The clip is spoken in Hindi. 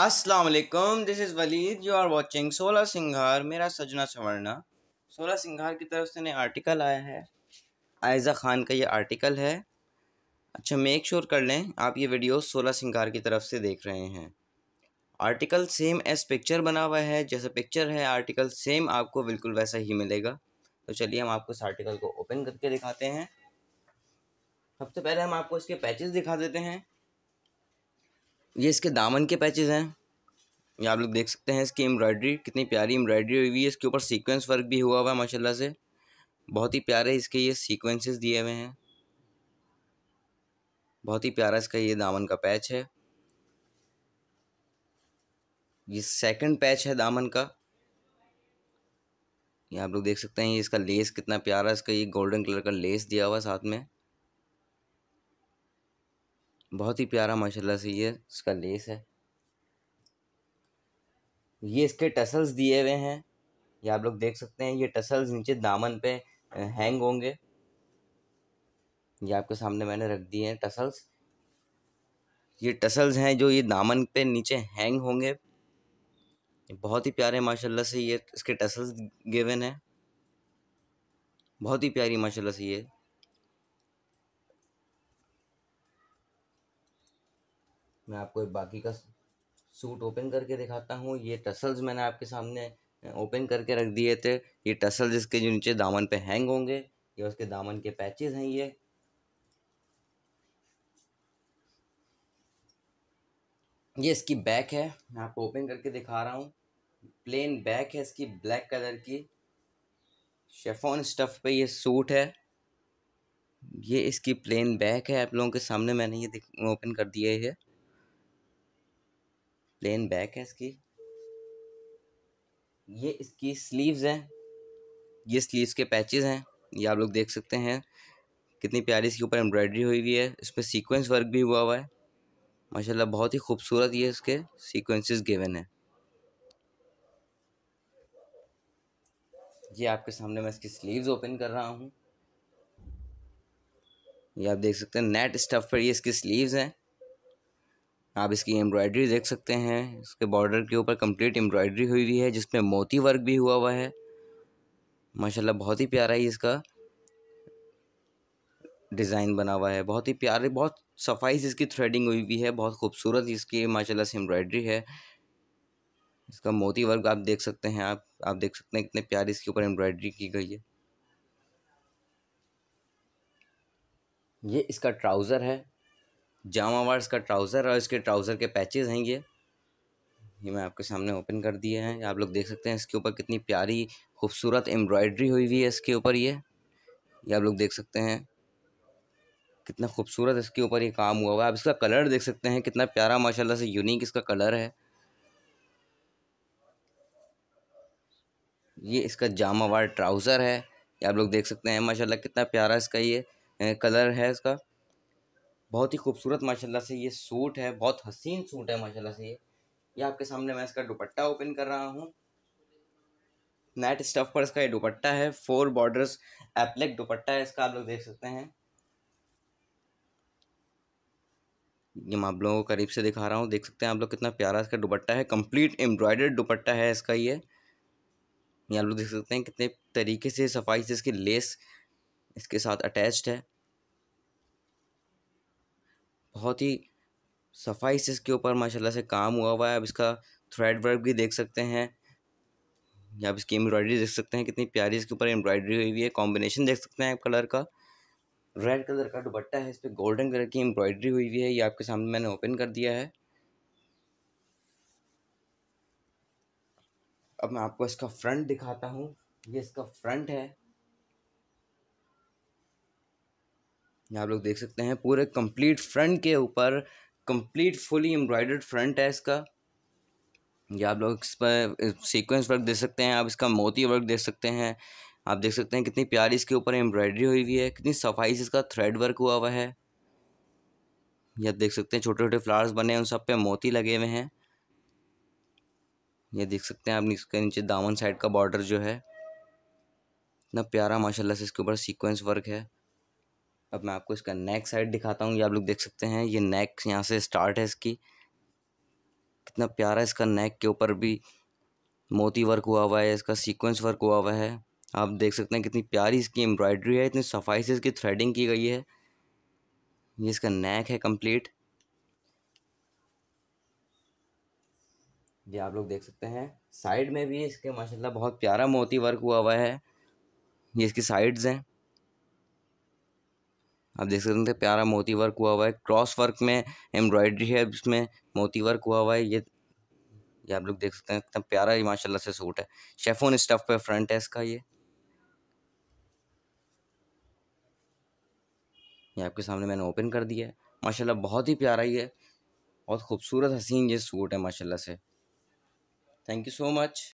अस्सलाम वालेकुम this is Waleed you are watching Solah Singar मेरा सजना संवरना सोलह सिंगार की तरफ से नया आर्टिकल आया है आयज़ा ख़ान का ये आर्टिकल है अच्छा मेक श्योर sure कर लें आप ये वीडियो सोलह सिंगार की तरफ से देख रहे हैं आर्टिकल सेम एज पिक्चर बना हुआ है जैसा पिक्चर है आर्टिकल सेम आपको बिल्कुल वैसा ही मिलेगा तो चलिए हम आपको इस आर्टिकल को ओपन करके दिखाते हैं सबसे पहले हम आपको इसके पैचेस दिखा देते हैं ये इसके दामन के पैचेज़ हैं ये आप लोग देख सकते हैं इसकी एम्ब्रॉयडरी कितनी प्यारी एम्ब्रॉयड्री हुई हुई है इसके ऊपर सीक्वेंस वर्क भी हुआ हुआ है माशाल्लाह से बहुत ही प्यारे इसके ये सीक्वेंसेस दिए हुए हैं बहुत ही प्यारा इसका ये दामन का पैच है ये सेकंड पैच है दामन का ये आप लोग देख सकते हैं इसका लेस कितना प्यारा इसका ये गोल्डन कलर का लेस दिया हुआ साथ में बहुत ही प्यारा माशाल्लाह से ये इसका लेस है ये इसके टसल्स दिए हुए हैं ये आप लोग देख सकते हैं ये टसल्स नीचे दामन पे हैंग होंगे ये आपके सामने मैंने रख दिए हैं टसल्स ये टसल्स हैं जो ये दामन पे नीचे हैंग होंगे बहुत ही प्यारे माशाल्लाह से ये इसके टसल्स गिवन हैं बहुत ही प्यारी माशाल्लाह से ये मैं आपको एक बाकी का सूट ओपन करके दिखाता हूँ ये टसल्स मैंने आपके सामने ओपन करके रख दिए थे ये टसल्स इसके जो नीचे दामन पे हैंग होंगे ये उसके दामन के पैचेस हैं ये ये इसकी बैक है मैं आपको ओपन करके दिखा रहा हूँ प्लेन बैक है इसकी ब्लैक कलर की शेफोन स्टफ पे ये सूट है ये इसकी प्लेन बैक है आप लोगों के सामने मैंने ये ओपन कर दिया है प्लेन बैक है इसकी ये इसकी स्लीव्स हैं ये स्लीव्स के पैचेस हैं ये आप लोग देख सकते हैं कितनी प्यारी इसके ऊपर एम्ब्रॉयडरी हुई हुई है इस पर सीक्वेंस वर्क भी हुआ हुआ है माशाल्लाह बहुत ही खूबसूरत ये इसके सीक्वेंसेस गिवन है ये आपके सामने मैं इसकी स्लीव्स ओपन कर रहा हूँ ये आप देख सकते हैं नेट स्टफ पर ये इसकी स्लीव्स हैं आप इसकी एम्ब्रॉयडरी देख सकते हैं इसके बॉर्डर के ऊपर कंप्लीट एम्ब्रॉयडरी हुई हुई है जिसमें मोती वर्क भी हुआ हुआ है माशाल्लाह बहुत ही प्यारा ही इसका डिज़ाइन बना हुआ है बहुत ही प्यारे बहुत सफाई से इसकी थ्रेडिंग हुई हुई है बहुत खूबसूरत इसकी माशाला से एम्ब्रॉयडरी है इसका मोती वर्क आप देख सकते हैं आप आप देख सकते हैं कितने प्यारे इसके ऊपर एम्ब्रॉयडरी की गई है ये इसका ट्राउज़र है जामावर्स का ट्राउज़र और इसके ट्राउज़र के पैचेज हैं ये ये मैं आपके सामने ओपन कर दिए हैं आप लोग देख सकते हैं इसके ऊपर कितनी प्यारी खूबसूरत एम्ब्रॉयड्री हुई हुई है इसके ऊपर ये ये आप लोग देख सकते हैं कितना खूबसूरत इसके ऊपर ये काम हुआ हुआ है आप इसका कलर देख सकते हैं कितना प्यारा माशाल्लाह से यूनिक इसका कलर है ये इसका जामावार ट्राउज़र है ये आप लोग देख सकते हैं माशाल्लाह कितना प्यारा इसका ये कलर है इसका बहुत ही खूबसूरत माशाल्लाह से ये सूट है बहुत हसीन सूट है माशाल्लाह से ये ये आपके सामने मैं इसका दुपट्टा ओपन कर रहा हूँ नेट स्टफ पर इसका ये दुपट्टा है फोर बॉर्डर्स एप्लेक दुपट्टा है इसका आप लोग देख सकते हैं ये मैं आप लोगों को करीब से दिखा रहा हूँ देख सकते हैं आप लोग कितना प्यारा इसका दुपट्टा है कंप्लीट एम्ब्रॉयडर्ड दुपट्टा है इसका ये ये आप लोग देख सकते हैं कितने तरीके से सफाई से इसकी लेस इसके साथ अटैच्ड है बहुत ही सफाई से इसके ऊपर माशाल्लाह से काम हुआ हुआ है अब इसका थ्रेड वर्क भी देख सकते हैं या आप इसकी एम्ब्रॉयडरी देख सकते हैं कितनी प्यारी इसके ऊपर एम्ब्रॉयडरी हुई हुई है कॉम्बिनेशन देख सकते हैं आप कलर का रेड कलर का दुपट्टा है इस पर गोल्डन कलर की एम्ब्रॉयडरी हुई हुई है ये आपके सामने मैंने ओपन कर दिया है अब मैं आपको इसका फ्रंट दिखाता हूँ ये इसका फ्रंट है यहाँ आप लोग देख सकते हैं पूरे कंप्लीट फ्रंट के ऊपर कंप्लीट फुली एम्ब्रॉयडर्ड फ्रंट है इसका ये आप लोग इस पर सीक्वेंस वर्क देख सकते हैं आप इसका मोती वर्क देख सकते हैं आप देख सकते हैं कितनी प्यारी इसके ऊपर एम्ब्रॉयडरी हुई हुई है कितनी सफाई से इसका थ्रेड वर्क हुआ हुआ है यह देख सकते हैं छोटे छोटे फ्लावर्स बने हैं उन सब पे मोती लगे हुए हैं ये देख सकते हैं आप इसके नीचे दामन साइड का बॉर्डर जो है इतना प्यारा माशाल्लाह से इसके ऊपर सीक्वेंस वर्क है अब मैं आपको इसका नेक साइड दिखाता हूँ ये आप लोग देख सकते हैं ये नेक यहाँ से स्टार्ट है इसकी कितना प्यारा इसका नेक के ऊपर भी मोती वर्क हुआ हुआ है इसका सीक्वेंस वर्क हुआ हुआ है आप देख सकते हैं कितनी प्यारी इसकी एम्ब्रॉयडरी है इतनी सफाई से इसकी थ्रेडिंग की गई है ये इसका नेक है कंप्लीट ये आप लोग देख सकते हैं साइड में भी इसके माशाल्लाह बहुत प्यारा मोती वर्क हुआ हुआ है ये इसकी साइड्स हैं आप देख सकते हैं प्यारा मोती वर्क हुआ हुआ है क्रॉस वर्क में एम्ब्रॉयडरी है इसमें मोती वर्क हुआ हुआ है ये ये आप लोग देख सकते हैं इतना प्यारा ही माशाल्लाह से सूट है शेफोन स्टफ पे फ्रंट है इसका ये ये आपके सामने मैंने ओपन कर दिया है माशाला बहुत ही प्यारा ही है बहुत खूबसूरत हसीन ये सूट है माशाला से थैंक यू सो मच